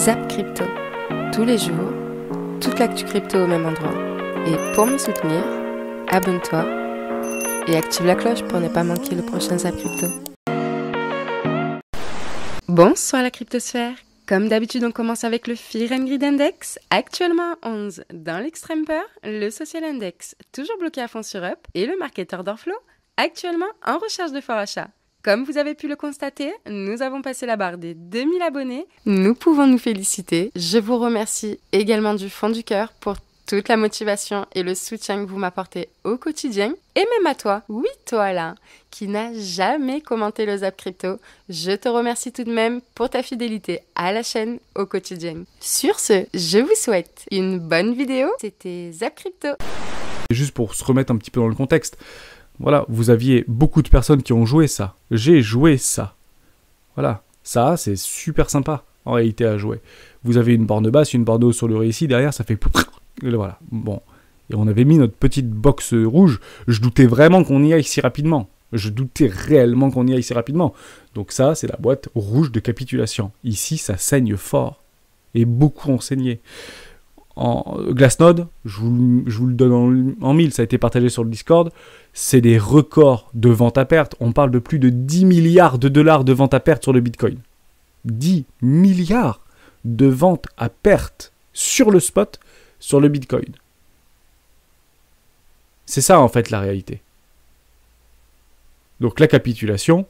Zap Crypto. Tous les jours, toute l'actu crypto au même endroit. Et pour me soutenir, abonne-toi et active la cloche pour ne pas manquer le prochain Zap Crypto. Bonsoir la cryptosphère. Comme d'habitude, on commence avec le Fear and Greed Index, actuellement 11 dans l'extrême peur, le Social Index toujours bloqué à fond sur Up et le marketeur d'Orflow actuellement en recherche de fort achat. Comme vous avez pu le constater, nous avons passé la barre des 2000 abonnés. Nous pouvons nous féliciter. Je vous remercie également du fond du cœur pour toute la motivation et le soutien que vous m'apportez au quotidien, et même à toi, oui toi là, qui n'a jamais commenté le Zap Crypto, je te remercie tout de même pour ta fidélité à la chaîne au quotidien. Sur ce, je vous souhaite une bonne vidéo, c'était Zap Crypto. Juste pour se remettre un petit peu dans le contexte, voilà, vous aviez beaucoup de personnes qui ont joué ça. J'ai joué ça. Voilà, ça, c'est super sympa en réalité à jouer. Vous avez une borne basse, une borne haute sur le récit, derrière ça fait... Voilà, bon. Et on avait mis notre petite box rouge. Je doutais vraiment qu'on y aille si rapidement. Je doutais réellement qu'on y aille si rapidement. Donc ça, c'est la boîte rouge de capitulation. Ici, ça saigne fort. Et beaucoup ont saigné en Glassnode, je vous, le donne en, mille, ça a été partagé sur le Discord, c'est des records de vente à perte. On parle de plus de 10 milliards de dollars de vente à perte sur le Bitcoin. 10 milliards de ventes à perte sur le spot, sur le Bitcoin. C'est ça en fait la réalité. Donc la capitulation,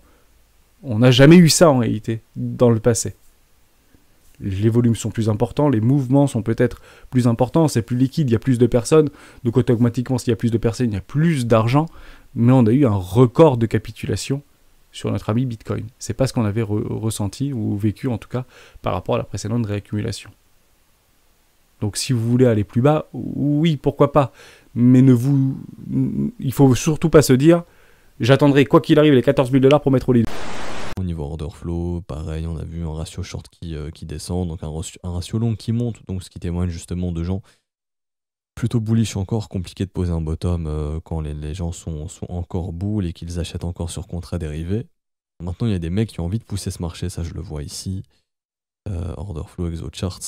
on n'a jamais eu ça en réalité dans le passé les volumes sont plus importants, les mouvements sont peut-être plus importants, c'est plus liquide, il y a plus de personnes, donc automatiquement s'il y a plus de personnes, il y a plus d'argent, mais on a eu un record de capitulation sur notre ami Bitcoin. C'est pas ce qu'on avait ressenti ou vécu en tout cas par rapport à la précédente réaccumulation. Donc si vous voulez aller plus bas, oui, pourquoi pas, mais ne vous il faut surtout pas se dire j'attendrai quoi qu'il arrive les 14 000 dollars pour mettre au lit. Au niveau order flow, pareil, on a vu un ratio short qui, euh, descend, donc un, ratio long qui monte, donc ce qui témoigne justement de gens plutôt bullish encore, compliqué de poser un bottom euh, quand les, gens sont, encore boules et qu'ils achètent encore sur contrat dérivé. Maintenant, il y a des mecs qui ont envie de pousser ce marché, ça je le vois ici. Euh, order flow, exo charts.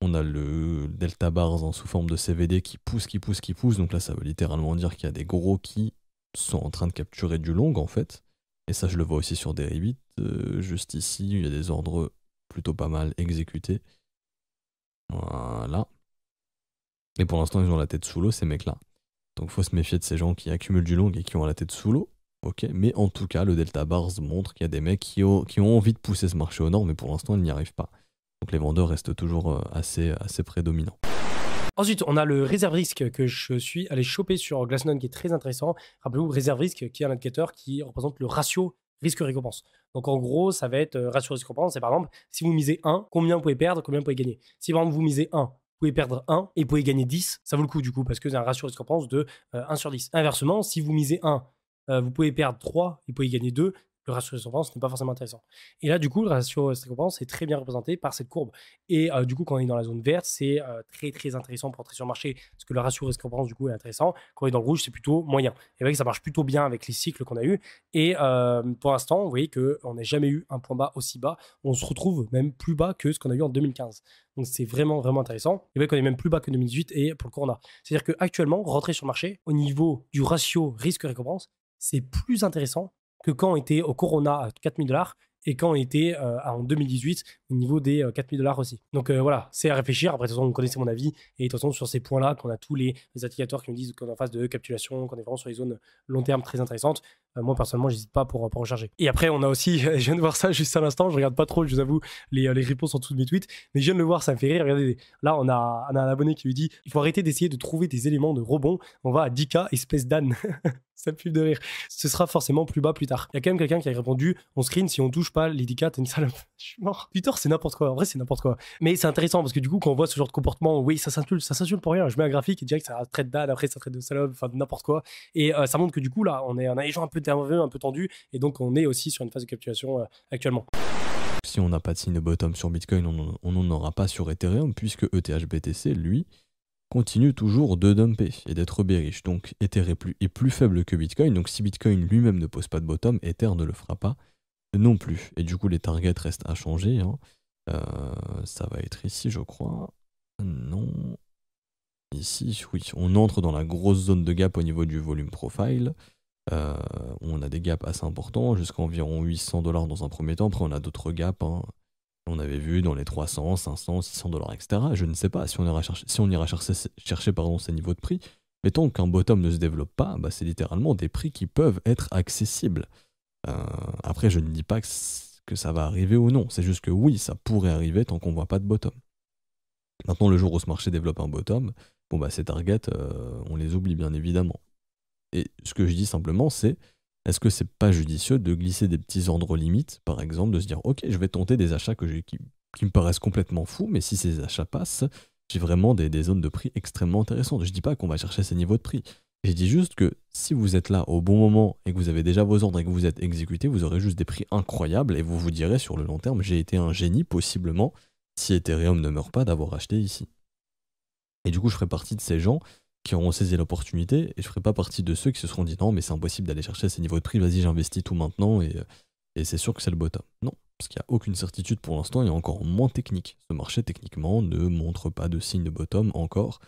On a le delta bars en sous forme de CVD qui pousse, qui pousse, qui pousse. Donc là, ça veut littéralement dire qu'il y a des gros qui sont en train de capturer du long en fait. Et ça, je le vois aussi sur des euh, juste ici, il y a des ordres plutôt pas mal exécutés. Voilà. Et pour l'instant, ils ont la tête sous l'eau, ces mecs-là. Donc faut se méfier de ces gens qui accumulent du long et qui ont la tête sous l'eau. Ok, mais en tout cas, le Delta Bars montre qu'il y a des mecs qui ont, envie de pousser ce marché au nord, mais pour l'instant, ils n'y arrivent pas. Donc les vendeurs restent toujours euh, assez, assez prédominants. Ensuite, on a le réserve risque que je suis allé choper sur Glassnode qui est très intéressant. Rappelez-vous, réserve risque qui est un indicateur qui représente le ratio risque-récompense. Donc en gros, ça va être euh, ratio risque-récompense. C'est par exemple, si vous misez 1, combien vous pouvez perdre, combien vous pouvez gagner. Si par exemple vous misez 1, vous pouvez perdre 1 et vous pouvez gagner 10, ça vaut le coup du coup, parce que c'est un ratio risque-récompense de 1 euh, sur 10. Inversement, si vous misez 1, euh, vous pouvez perdre 3 et vous pouvez gagner 2 le ratio risque récompense n'est pas forcément intéressant. Et là, du coup, le ratio risque récompense est très bien représenté par cette courbe. Et euh, du coup, quand on est dans la zone verte, c'est euh, très très intéressant pour entrer sur le marché parce que le ratio risque récompense du coup est intéressant. Quand on est dans le rouge, c'est plutôt moyen. Et que ça marche plutôt bien avec les cycles qu'on a eu. Et euh, pour l'instant, vous voyez qu'on n'a jamais eu un point bas aussi bas. On se retrouve même plus bas que ce qu'on a eu en 2015. Donc c'est vraiment vraiment intéressant. Et bien qu'on est même plus bas que 2018 et pour le a C'est-à-dire qu'actuellement, rentrer sur le marché au niveau du ratio risque-récompense, c'est plus intéressant que quand on était au Corona à 4000 dollars et quand on était euh, en 2018 au niveau des 4000 euh, dollars aussi. Donc euh, voilà, c'est à réfléchir. Après, de toute façon, vous connaissez mon avis. Et de toute façon, sur ces points-là, qu'on a tous les, indicateurs qui nous disent qu'on est en phase de capitulation, qu'on est vraiment sur les zones long terme très intéressantes, euh, moi, personnellement, j'hésite pas euh, pour, recharger. Et après, on a aussi, je viens de voir ça juste à l'instant, je regarde pas trop, je vous avoue, les, euh, les réponses en dessous de mes tweets, mais je viens de le voir, ça me fait rire. Regardez, là, on a, on a un abonné qui lui dit il faut arrêter d'essayer de trouver des éléments de rebond, on va à 10K, espèce d'âne. ça me de rire. Ce sera forcément plus bas plus tard. Il y a quand même quelqu'un qui a répondu on screen si on touche pas les 10K, t'es une salope. Je suis mort. Twitter, c'est n'importe quoi. En vrai, c'est n'importe quoi. Mais c'est intéressant parce que du coup, quand on voit ce genre de comportement, oui, ça s'insulte, ça s'insulte pour rien. Je mets un graphique et direct, ça traite d'âne, après, ça traite de salope, enfin, n'importe quoi. Et ça montre que du coup, là, on, est, a gens un peu peu un peu tendu. Et donc, on est aussi sur une phase de capitulation euh, actuellement. Si on n'a pas de signe bottom sur Bitcoin, on n'en aura pas sur Ethereum, puisque ETHBTC lui, continue toujours de dumper et d'être bériche. Donc Ethereum est plus, est plus, faible que Bitcoin. Donc si Bitcoin lui-même ne pose pas de bottom, Ether ne le fera pas non plus. Et du coup, les targets restent à changer. Hein. Euh, ça va être ici, je crois. Non. Ici, oui. On entre dans la grosse zone de gap au niveau du volume profile. Euh, on a des gaps assez importants, jusqu'à environ 800 dollars dans un premier temps. Après, on a d'autres gaps. Hein. On avait vu dans les 300, 500, 600 dollars, etc. Je ne sais pas si on ira chercher, chercher, pardon, ces niveaux de prix. Mais tant qu'un bottom ne se développe pas, bah, c'est littéralement des prix qui peuvent être accessibles. Euh, après, je ne dis pas que, ça va arriver ou non. C'est juste que oui, ça pourrait arriver tant qu'on ne voit pas de bottom. Maintenant, le jour où ce marché développe un bottom, bon bah ces targets, euh, on les oublie bien évidemment. Et ce que je dis simplement, c'est est-ce que c'est pas judicieux de glisser des petits ordres limites, par exemple, de se dire ok, je vais tenter des achats que qui, me paraissent complètement fous, mais si ces achats passent, j'ai vraiment des, zones de prix extrêmement intéressantes. Je dis pas qu'on va chercher ces niveaux de prix. Je dis juste que si vous êtes là au bon moment et que vous avez déjà vos ordres et que vous êtes exécuté, vous aurez juste des prix incroyables et vous vous direz sur le long terme, j'ai été un génie possiblement si Ethereum ne meurt pas d'avoir acheté ici. Et du coup, je ferai partie de ces gens qui auront saisi l'opportunité, et je ferai pas partie de ceux qui se seront dit non, mais c'est impossible d'aller chercher ces niveaux de prix, vas-y, j'investis tout maintenant, et, euh, et c'est sûr que c'est le bottom. Non, parce qu'il n'y a aucune certitude pour l'instant il et encore moins technique. Ce marché techniquement ne montre pas de signe de bottom encore.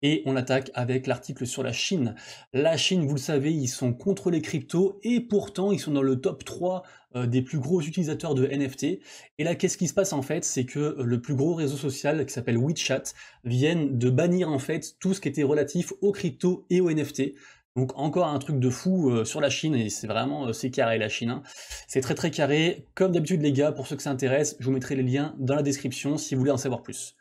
Et on attaque avec l'article sur la Chine. La Chine, vous le savez, ils sont contre les cryptos et pourtant ils sont dans le top 3 euh, des plus gros utilisateurs de NFT. Et là, qu'est-ce qui se passe en fait C'est que euh, le plus gros réseau social qui s'appelle WeChat vient de bannir en fait tout ce qui était relatif aux cryptos et aux NFT. Donc encore un truc de fou euh, sur la Chine, et c'est vraiment, euh, c'est carré la Chine. Hein. C'est très très carré. Comme d'habitude les gars, pour ceux que ça intéresse, je vous mettrai les liens dans la description si vous voulez en savoir plus.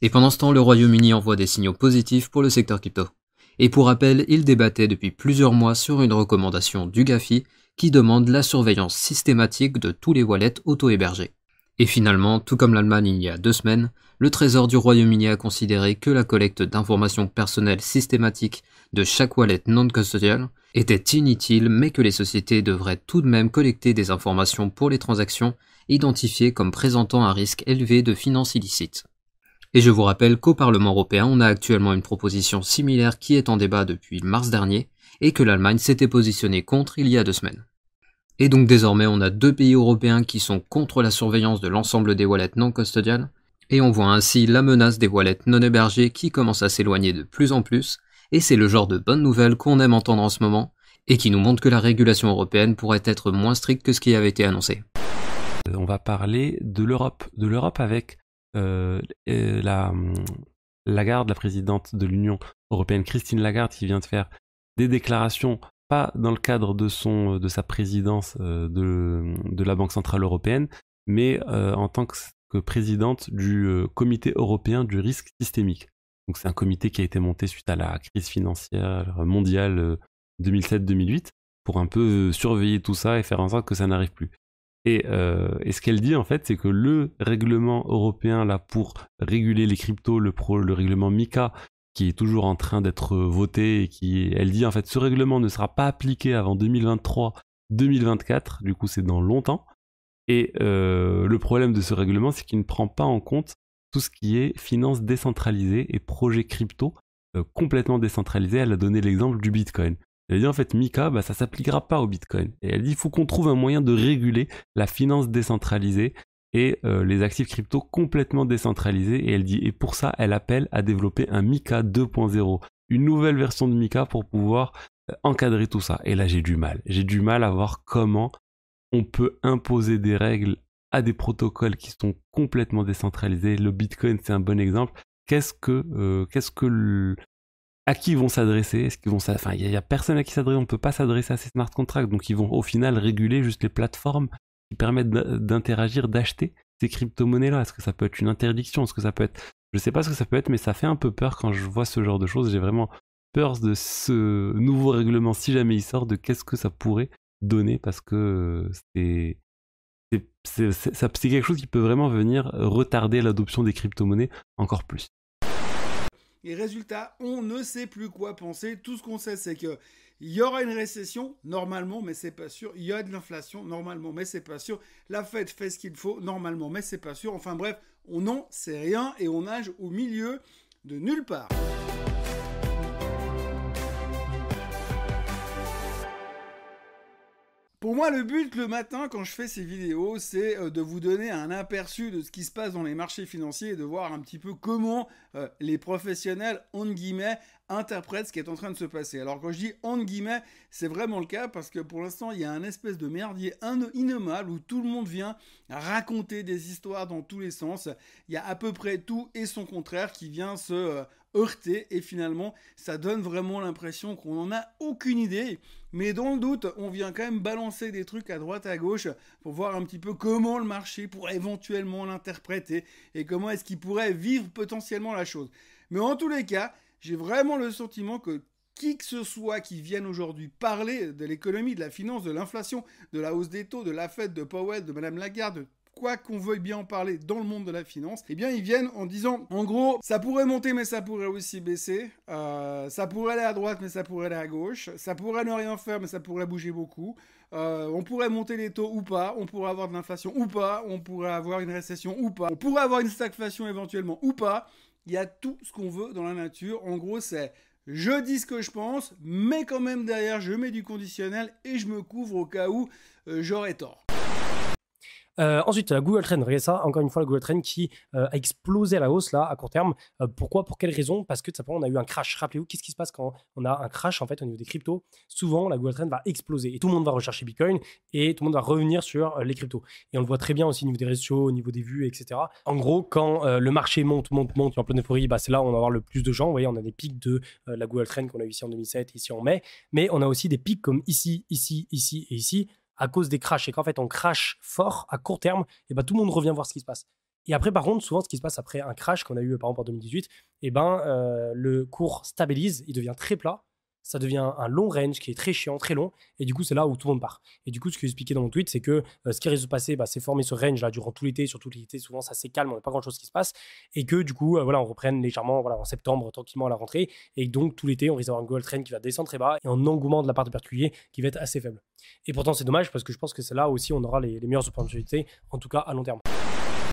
Et pendant ce temps, le Royaume-Uni envoie des signaux positifs pour le secteur crypto. Et pour rappel, il débattait depuis plusieurs mois sur une recommandation du GAFI qui demande la surveillance systématique de tous les wallets auto-hébergés. Et finalement, tout comme l'Allemagne il y a deux semaines, le Trésor du Royaume-Uni a considéré que la collecte d'informations personnelles systématiques de chaque wallet non custodial était inutile, mais que les sociétés devraient tout de même collecter des informations pour les transactions identifiées comme présentant un risque élevé de finances illicites. Et je vous rappelle qu'au Parlement européen, on a actuellement une proposition similaire qui est en débat depuis mars dernier et que l'Allemagne s'était positionnée contre il y a deux semaines. Et donc désormais, on a deux pays européens qui sont contre la surveillance de l'ensemble des wallets non custodiales et on voit ainsi la menace des wallets non hébergés qui commence à s'éloigner de plus en plus, et c'est le genre de bonne nouvelle qu'on aime entendre en ce moment, et qui nous montre que la régulation européenne pourrait être moins stricte que ce qui avait été annoncé. Euh, on va parler de l'Europe, de l'Europe avec euh, la, Lagarde, la présidente de l'Union européenne, Christine Lagarde, qui vient de faire des déclarations pas dans le cadre de, son, euh, de sa présidence euh, de, de la Banque Centrale Européenne, mais euh, en tant que, présidente du Comité européen du risque systémique. Donc c'est un comité qui a été monté suite à la crise financière mondiale 2007-2008 pour un peu surveiller tout ça et faire en sorte que ça n'arrive plus. Et, ce qu'elle dit en fait, c'est que le règlement européen là pour réguler les cryptos, le règlement MICA qui est toujours en train d'être euh, votée et qui, elle dit en fait, ce règlement ne sera pas appliqué avant 2023-2024, du coup c'est dans longtemps. Et euh, le problème de ce règlement, c'est qu'il ne prend pas en compte tout ce qui est finance décentralisée et projet crypto euh, complètement décentralisé. Elle a donné l'exemple du Bitcoin. Elle dit en fait, Mika, bah, ça s'appliquera pas au Bitcoin. Et elle dit, il faut qu'on trouve un moyen de réguler la finance décentralisée et euh, les actifs crypto complètement décentralisés. Et elle dit, et pour ça, elle appelle à développer un Mika 2.0, une nouvelle version de Mika pour pouvoir euh, encadrer tout ça. Et là, j'ai du mal. J'ai du mal à voir comment on peut imposer des règles à des protocoles qui sont complètement décentralisés. Le Bitcoin, c'est un bon exemple. Qu'est-ce que, euh, qu'est-ce que à qui vont s'adresser ce il n'y a, a, personne à qui s'adresser. On ne peut pas s'adresser à ces smart contracts. Donc, ils vont au final réguler juste les plateformes permettent d'interagir, d'acheter ces crypto-monnaies-là Est-ce que ça peut être une interdiction Est-ce que ça peut être... Je sais pas ce que ça peut être, mais ça fait un peu peur quand je vois ce genre de choses. J'ai vraiment peur de ce nouveau règlement, si jamais il sort, de qu'est-ce que ça pourrait donner, parce que c'est... C'est quelque chose qui peut vraiment venir retarder l'adoption des crypto-monnaies encore plus. Et résultat, on ne sait plus quoi penser. Tout ce qu'on sait, c'est que il y aura une récession, normalement, mais c'est pas sûr. Il y a de l'inflation, normalement, mais c'est pas sûr. La fête fait ce qu'il faut, normalement, mais c'est pas sûr. Enfin bref, on n'en sait rien et on nage au milieu de nulle part. Pour moi, le but le matin quand je fais ces vidéos, c'est euh, de vous donner un aperçu de ce qui se passe dans les marchés financiers et de voir un petit peu comment euh, les professionnels, entre guillemets, interprète ce qui est en train de se passer. Alors quand je dis en guillemets, c'est vraiment le cas parce que pour l'instant il y a un espèce de merdier innommable où tout le monde vient raconter des histoires dans tous les sens. Il y a à peu près tout et son contraire qui vient se euh, heurter et finalement ça donne vraiment l'impression qu'on n'en a aucune idée. Mais dans le doute, on vient quand même balancer des trucs à droite à gauche pour voir un petit peu comment le marché pourrait éventuellement l'interpréter et comment est-ce qu'il pourrait vivre potentiellement la chose. Mais en tous les cas, j'ai vraiment le sentiment que qui que ce soit qui vienne aujourd'hui parler de l'économie, de la finance, de l'inflation, de la hausse des taux, de la fête, de Powell, de Madame Lagarde, quoi qu'on veuille bien en parler dans le monde de la finance, eh bien ils viennent en disant en gros ça pourrait monter mais ça pourrait aussi baisser, euh, ça pourrait aller à droite mais ça pourrait aller à gauche, ça pourrait ne rien faire mais ça pourrait bouger beaucoup, euh, on pourrait monter les taux ou pas, on pourrait avoir de l'inflation ou pas, on pourrait avoir une récession ou pas, on pourrait avoir une stagflation éventuellement ou pas, il y a tout ce qu'on veut dans la nature. En gros, c'est je dis ce que je pense, mais quand même derrière, je mets du conditionnel et je me couvre au cas où euh, j'aurais tort. Euh, ensuite, euh, Google Trend, regardez ça, encore une fois, la Google Trend qui euh, a explosé à la hausse là à court terme. Euh, pourquoi Pour quelles raisons Parce que tout simplement, on a eu un crash. Rappelez-vous, qu'est-ce qui se passe quand on a un crash en fait au niveau des cryptos Souvent, la Google Trend va exploser et tout le monde va rechercher Bitcoin et tout le monde va revenir sur les cryptos. Et on le voit très bien aussi au niveau des réseaux, au niveau des vues, etc. En gros, quand le marché monte, monte, monte, en pleine euphorie, bah, c'est là où on va avoir le plus de gens. Vous voyez, on a des pics de la Google Trend qu'on a eu ici en 2007, ici en mai, mais on a aussi des pics comme ici, ici, ici et ici à cause des crashs et qu'en fait on crash fort à court terme, et ben tout le monde revient voir ce qui se passe. Et après, par contre, souvent, ce qui se passe après un crash qu'on a eu par exemple en 2018, et ben, euh, le cours stabilise, il devient très plat, ça devient un long range qui est très chiant, très long, et du coup, c'est là où tout le monde part. Et du coup, ce que j'expliquais dans mon tweet, c'est que euh, ce qui risque de se passer, bah, c'est former ce range là durant tout l'été, sur tout l'été, souvent ça s'est calme, on n'a pas grand chose qui se passe, et que du coup, euh, voilà, on reprenne légèrement voilà, en septembre, tranquillement à la rentrée, et donc tout l'été, on risque d'avoir un gold trend qui va descendre très bas, et un engouement de la part de particuliers qui va être assez faible. Et pourtant, c'est dommage parce que je pense que c'est là aussi on aura les, les meilleures opportunités, en tout cas à long terme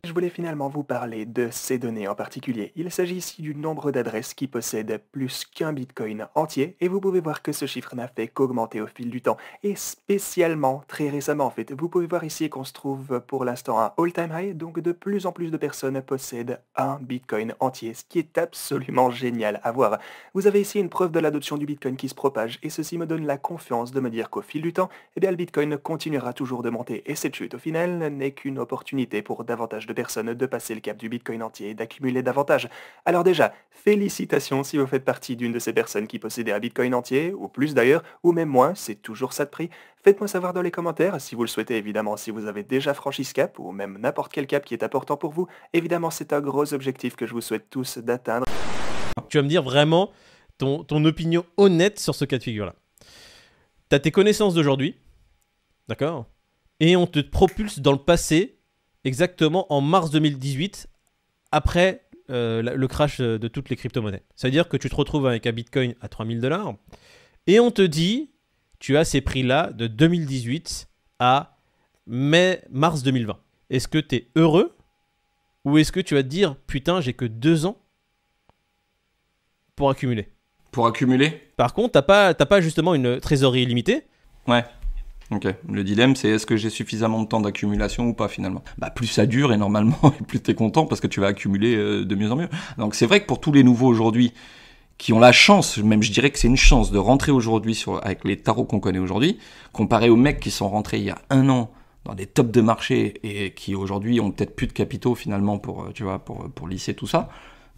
je voulais finalement vous parler de ces données en particulier. Il s'agit ici du nombre d'adresses qui possèdent plus qu'un bitcoin entier, et vous pouvez voir que ce chiffre n'a fait qu'augmenter au fil du temps, et spécialement très récemment en fait. Vous pouvez voir ici qu'on se trouve pour l'instant à un all-time high, donc de plus en plus de personnes possèdent un bitcoin entier, ce qui est absolument génial à voir. Vous avez ici une preuve de l'adoption du bitcoin qui se propage, et ceci me donne la confiance de me dire qu'au fil du temps, eh bien le bitcoin continuera toujours de monter, et cette chute au final n'est qu'une opportunité pour davantage de de personnes de passer le cap du Bitcoin entier et d'accumuler davantage. Alors déjà, félicitations si vous faites partie d'une de ces personnes qui possédaient un Bitcoin entier, ou plus d'ailleurs, ou même moins, c'est toujours ça de prix. Faites-moi savoir dans les commentaires, si vous le souhaitez évidemment, si vous avez déjà franchi ce cap, ou même n'importe quel cap qui est important pour vous. Évidemment, c'est un gros objectif que je vous souhaite tous d'atteindre. Tu vas me dire vraiment ton, ton opinion honnête sur ce cas de figure-là. as tes connaissances d'aujourd'hui, d'accord Et on te propulse dans le passé exactement en mars 2018, après euh, le crash de toutes les crypto-monnaies. C'est-à-dire que tu te retrouves avec un Bitcoin à 3000 dollars et on te dit, tu as ces prix-là de 2018 à mai, mars 2020. Est-ce que tu es heureux ou est-ce que tu vas te dire, putain, j'ai que deux ans pour accumuler Pour accumuler Par contre, tu pas, pas justement une trésorerie illimitée. Ouais. Ok. Le dilemme, c'est est-ce que j'ai suffisamment de temps d'accumulation ou pas finalement Bah plus ça dure et normalement, plus t'es content parce que tu vas accumuler euh, de mieux en mieux. Donc c'est vrai que pour tous les nouveaux aujourd'hui qui ont la chance, même je dirais que c'est une chance de rentrer aujourd'hui avec les tarots qu'on connaît aujourd'hui, comparé aux mecs qui sont rentrés il y a un an dans des tops de marché et qui aujourd'hui ont peut-être plus de capitaux finalement pour euh, tu vois pour pour lisser tout ça.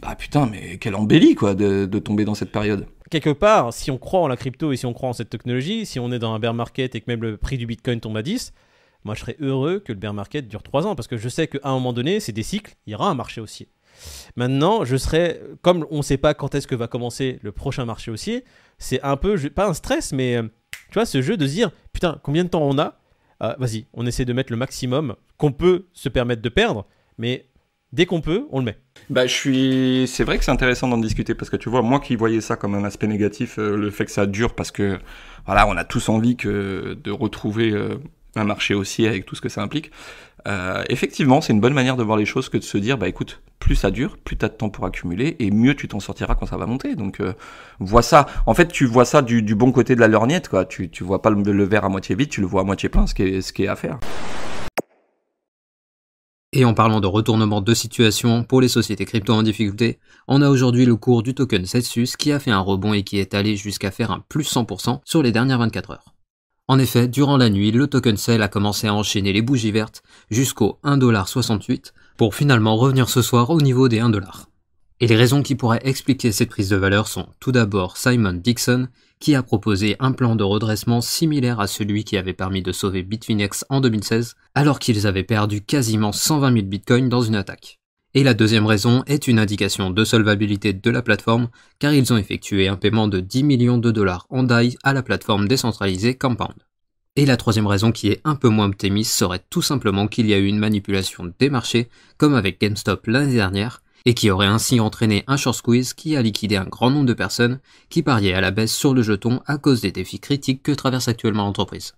Bah putain, mais quelle embellie quoi de tomber dans cette période quelque part, si on croit en la crypto et si on croit en cette technologie, si on est dans un bear market et que même le prix du Bitcoin tombe à 10, moi je serais heureux que le bear market dure 3 ans parce que je sais qu'à un moment donné, c'est des cycles, il y aura un marché haussier. Maintenant, je serais, comme on ne sait pas quand est-ce que va commencer le prochain marché haussier, c'est un peu, pas un stress, mais euh, tu vois, ce jeu de se dire, putain, combien de temps on a euh, Vas-y, on essaie de mettre le maximum qu'on peut se permettre de perdre, mais dès qu'on peut, on le met. Bah, je suis. C'est vrai que c'est intéressant d'en discuter parce que tu vois, moi qui voyais ça comme un aspect négatif, euh, le fait que ça dure parce que voilà, on a tous envie que de retrouver euh, un marché haussier avec tout ce que ça implique. Euh, effectivement, c'est une bonne manière de voir les choses que de se dire, bah écoute, plus ça dure, plus t'as de temps pour accumuler et mieux tu t'en sortiras quand ça va monter. Donc vois ça. En fait, tu vois ça du, bon côté de la lorgnette, quoi. Tu, tu vois pas le, verre à moitié vide, tu le vois à moitié plein, ce qui ce qui est à faire. Et en parlant de retournement de situation pour les sociétés crypto en difficulté, on a aujourd'hui le cours du token Celsius qui a fait un rebond et qui est allé jusqu'à faire un plus 100% sur les dernières 24 heures. En effet, durant la nuit, le token Cell a commencé à enchaîner les bougies vertes jusqu'au 1,68$ pour finalement revenir ce soir au niveau des 1$. Et les raisons qui pourraient expliquer cette prise de valeur sont tout d'abord Simon Dixon, qui a proposé un plan de redressement similaire à celui qui avait permis de sauver Bitfinex en 2016, alors qu'ils avaient perdu quasiment 120 000 bitcoins dans une attaque. Et la deuxième raison est une indication de solvabilité de la plateforme, car ils ont effectué un paiement de 10 millions de dollars en DAI à la plateforme décentralisée Compound. Et la troisième raison qui est un peu moins optimiste serait tout simplement qu'il y a eu une manipulation des marchés, comme avec GameStop l'année dernière, et qui aurait ainsi entraîné un short squeeze qui a liquidé un grand nombre de personnes qui pariaient à la baisse sur le jeton à cause des défis critiques que traverse actuellement l'entreprise.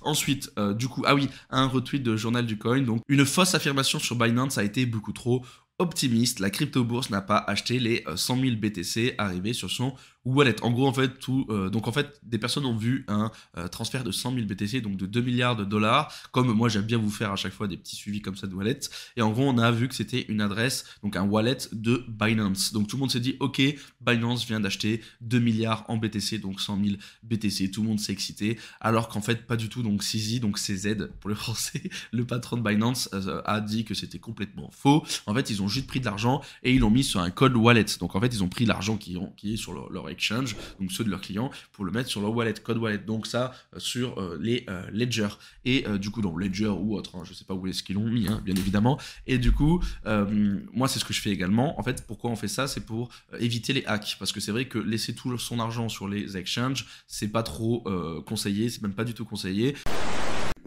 Ensuite, euh, du coup, ah oui, un retweet de Journal du Coin. Donc, une fausse affirmation sur Binance a été beaucoup trop optimiste, la crypto-bourse n'a pas acheté les 100 000 BTC arrivés sur son wallet. En gros, en fait, tout, euh, donc en fait, des personnes ont vu un euh, transfert de 100 000 BTC, donc de 2 milliards de dollars, comme moi j'aime bien vous faire à chaque fois des petits suivis comme ça de wallet. Et en gros, on a vu que c'était une adresse, donc un wallet de Binance. Donc tout le monde s'est dit, ok, Binance vient d'acheter 2 milliards en BTC, donc 100 000 BTC. Tout le monde s'est excité, alors qu'en fait, pas du tout. Donc CZ, donc CZ pour le français, le patron de Binance euh, a dit que c'était complètement faux. En fait, ils ont ont juste pris de l'argent et ils l'ont mis sur un code wallet. Donc en fait, ils ont pris l'argent qui, qui, est sur leur, exchange, donc ceux de leurs clients, pour le mettre sur leur wallet, code wallet. Donc ça, euh, sur euh, les euh, ledgers. Et du coup, dans Ledger ou autre, hein, je sais pas où est-ce qu'ils l'ont mis, hein, bien évidemment. Et du coup, moi, c'est ce que je fais également. En fait, pourquoi on fait ça C'est pour éviter les hacks. Parce que c'est vrai que laisser tout son argent sur les exchanges, c'est pas trop conseillé, c'est même pas du tout conseillé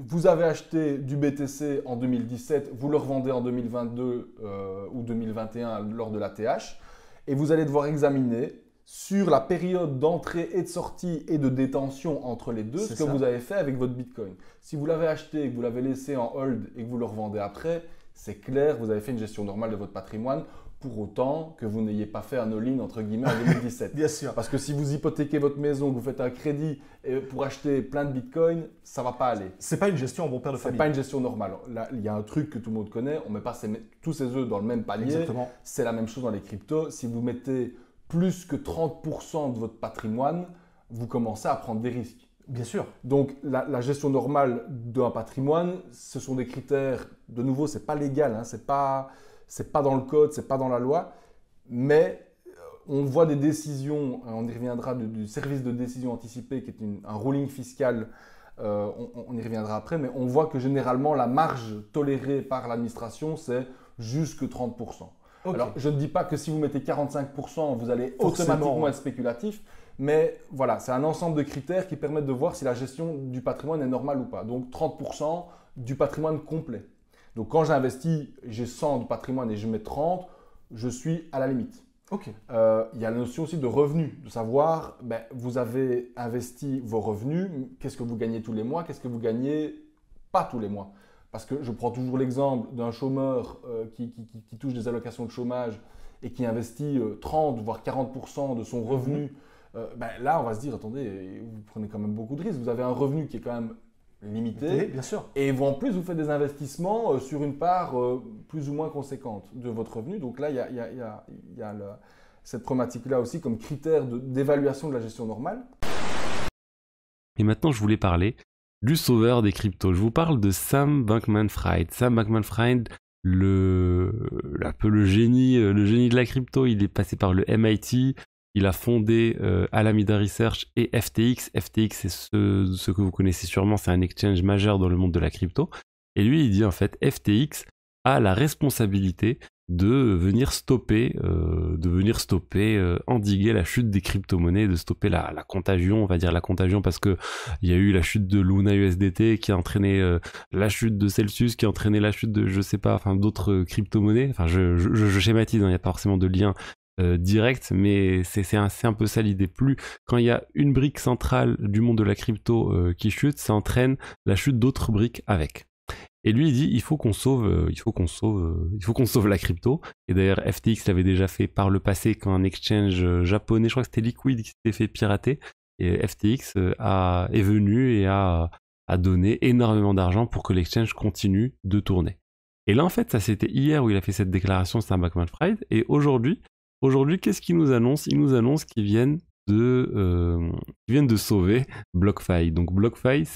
vous avez acheté du BTC en 2017, vous le revendez en 2022 euh, ou 2021 lors de la TH, et vous allez devoir examiner sur la période d'entrée et de sortie et de détention entre les deux, ce que vous avez fait avec votre Bitcoin. Si vous l'avez acheté et que vous l'avez laissé en hold et que vous le revendez après, c'est clair, vous avez fait une gestion normale de votre patrimoine pour autant que vous n'ayez pas fait un all-in entre guillemets en 2017. Bien sûr. Parce que si vous hypothéquez votre maison, que vous faites un crédit pour acheter plein de bitcoins, ça va pas aller. C'est pas une gestion en bon père de famille. C'est pas une gestion normale. il y a un truc que tout le monde connaît, on met pas tous ses œufs dans le même panier. C'est la même chose dans les cryptos. Si vous mettez plus que 30% de votre patrimoine, vous commencez à prendre des risques. Bien sûr. Donc la, gestion normale d'un patrimoine, ce sont des critères, de nouveau, c'est pas légal, hein, c'est pas c'est pas dans le code, c'est pas dans la loi, mais euh, on voit des décisions, hein, on y reviendra du, service de décision anticipée qui est un ruling fiscal, euh, on, y reviendra après, mais on voit que généralement la marge tolérée par l'administration c'est jusque 30%. Alors je ne dis pas que si vous mettez 45%, vous allez automatiquement être spéculatif, mais voilà, c'est un ensemble de critères qui permettent de voir si la gestion du patrimoine est normale ou pas. Donc 30% du patrimoine complet. Donc quand j'investis, j'ai 100 de patrimoine et je mets 30, je suis à la limite. Ok. Euh, il y a la notion aussi de revenus, de savoir, ben, vous avez investi vos revenus, qu'est-ce que vous gagnez tous les mois, qu'est-ce que vous gagnez pas tous les mois. Parce que je prends toujours l'exemple d'un chômeur euh, qui, touche des allocations de chômage et qui investit 30 euh, voire 40% de son mhm. revenu, ben, là on va se dire, attendez, vous prenez quand même beaucoup de risques, vous avez un revenu qui est quand même limité. bien sûr. Et vous, en plus, vous faites des investissements euh, sur une part euh, plus ou moins conséquente de votre revenu. Donc là, il y a, cette problématique-là aussi comme critère d'évaluation de, la gestion normale. Et maintenant, je voulais parler du sauveur des cryptos. Je vous parle de Sam Bankman-Fried. Sam Bankman-Fried, le génie, euh, le génie de la crypto. Il est passé par le MIT, il a fondé Alamida euh, Alameda Research et FTX. FTX, c'est ce, que vous connaissez sûrement, c'est un exchange majeur dans le monde de la crypto. Et lui, il dit en fait, FTX a la responsabilité de venir stopper, euh, de venir stopper, euh, endiguer la chute des crypto-monnaies, de stopper la, la, contagion, on va dire la contagion, parce que il y a eu la chute de Luna USDT qui a entraîné la chute de Celsius, qui a entraîné la chute de, je sais pas, enfin d'autres crypto-monnaies. Enfin, je, schématise, hein, il n'y a pas forcément de lien euh, direct, mais c'est un, peu ça l'idée. Plus quand il y a une brique centrale du monde de la crypto euh, qui chute, ça entraîne la chute d'autres briques avec. Et lui, il dit, il faut qu'on sauve, euh, il faut qu'on sauve, il faut qu'on sauve la crypto. Et d'ailleurs, FTX l'avait déjà fait par le passé quand un exchange japonais, je crois que c'était Liquid, qui s'était fait pirater. Et FTX a, est venu et a, a donné énormément d'argent pour que l'exchange continue de tourner. Et là, en fait, ça c'était hier où il a fait cette déclaration, c'est un Backman friday Et aujourd'hui, Aujourd'hui, qu'est-ce qu'ils nous annoncent Ils nous annoncent qu'ils viennent de, euh, viennent de sauver BlockFi. Donc BlockFi,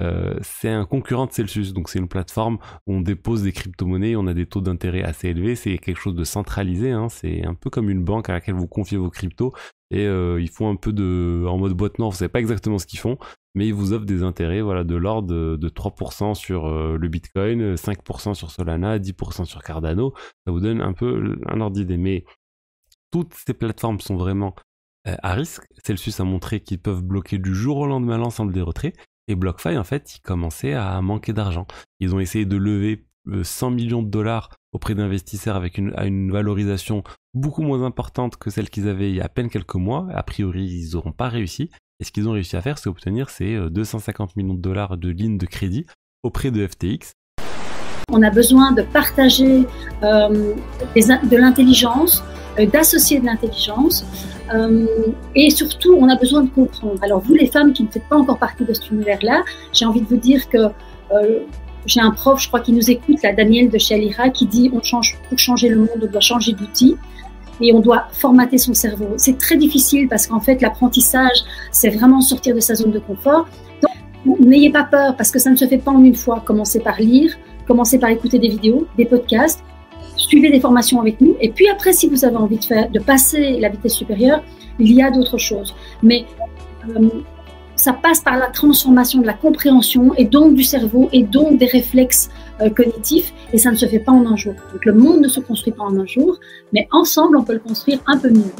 euh, c'est un concurrent de Celsius, donc c'est une plateforme où on dépose des crypto-monnaies, on a des taux d'intérêt assez élevés, c'est quelque chose de centralisé, hein. c'est un peu comme une banque à laquelle vous confiez vos cryptos et euh, ils font un peu de en mode boîte noire, vous savez pas exactement ce qu'ils font, mais ils vous offrent des intérêts voilà, de l'ordre de, 3% sur le Bitcoin, 5% sur Solana, 10% sur Cardano, ça vous donne un peu un ordre d'idée. Mais toutes ces plateformes sont vraiment euh, à risque. Celsius a montré qu'ils peuvent bloquer du jour au lendemain l'ensemble des retraits. Et BlockFi, en fait, ils commençaient à manquer d'argent. Ils ont essayé de lever 100 euh, millions de dollars auprès d'investisseurs avec une, à une valorisation beaucoup moins importante que celle qu'ils avaient il y a à peine quelques mois. A priori, ils n'auront pas réussi. Et ce qu'ils ont réussi à faire, c'est obtenir ces 250 euh, millions de dollars de lignes de crédit auprès de FTX. On a besoin de partager de l'intelligence, euh, d'associer de l'intelligence. Euh, et surtout, on a besoin de comprendre. Alors, vous, les femmes qui ne faites pas encore partie de cet univers-là, j'ai envie de vous dire que euh, j'ai un prof, je crois, qui nous écoute, la Danielle de chez qui dit on change, pour changer le monde, on doit changer d'outil et on doit formater son cerveau. C'est très difficile parce qu'en fait, l'apprentissage, c'est vraiment sortir de sa zone de confort. Donc, n'ayez pas peur parce que ça ne se fait pas en une fois. Commencez par lire, commencez par écouter des vidéos, des podcasts, suivez des formations avec nous. Et puis après, si vous avez envie de, passer la vitesse supérieure, il y a d'autres choses. Mais euh, ça passe par la transformation de la compréhension et donc du cerveau et donc des réflexes euh, cognitifs. Et ça ne se fait pas en un jour. Donc le monde ne se construit pas en un jour, mais ensemble, on peut le construire un peu mieux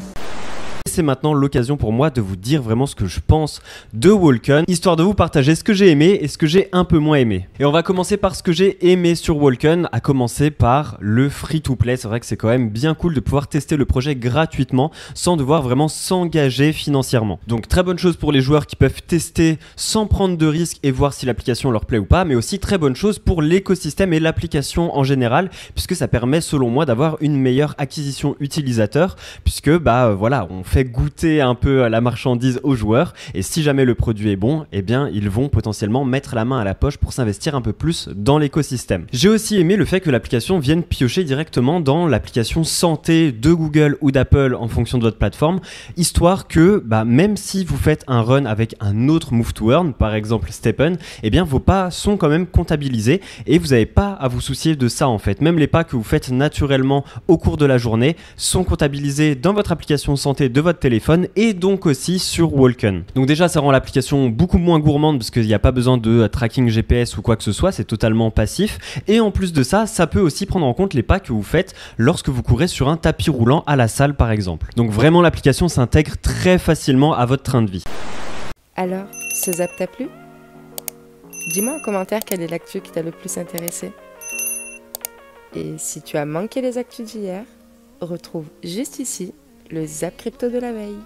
maintenant l'occasion pour moi de vous dire vraiment ce que je pense de Walken, histoire de vous partager ce que j'ai aimé et ce que j'ai un peu moins aimé. Et on va commencer par ce que j'ai aimé sur Walken, à commencer par le free-to-play. C'est vrai que c'est quand même bien cool de pouvoir tester le projet gratuitement sans devoir vraiment s'engager financièrement. Donc très bonne chose pour les joueurs qui peuvent tester sans prendre de risques et voir si l'application leur plaît ou pas, mais aussi très bonne chose pour l'écosystème et l'application en général, puisque ça permet selon moi d'avoir une meilleure acquisition utilisateur, puisque bah voilà, on fait goûter un peu la marchandise aux joueurs. Et si jamais le produit est bon, eh bien, ils vont potentiellement mettre la main à la poche pour s'investir un peu plus dans l'écosystème. J'ai aussi aimé le fait que l'application vienne piocher directement dans l'application santé de Google ou d'Apple en fonction de votre plateforme, histoire que bah, même si vous faites un run avec un autre move to earn, par exemple Steppen, eh bien vos pas sont quand même comptabilisés et vous n'avez pas à vous soucier de ça en fait. Même les pas que vous faites naturellement au cours de la journée sont comptabilisés dans votre application santé de votre téléphone et donc aussi sur Walken. Donc déjà ça rend l'application beaucoup moins gourmande parce qu'il n'y a pas besoin de euh, tracking GPS ou quoi que ce soit, c'est totalement passif. Et en plus de ça, ça peut aussi prendre en compte les pas que vous faites lorsque vous courez sur un tapis roulant à la salle par exemple. Donc vraiment l'application s'intègre très facilement à votre train de vie. Alors, ce zap t'a plu Dis-moi en commentaire quelle est l'actu qui t'a le plus intéressé. Et si tu as manqué les actus d'hier, retrouve juste ici le Zap Crypto de la veille.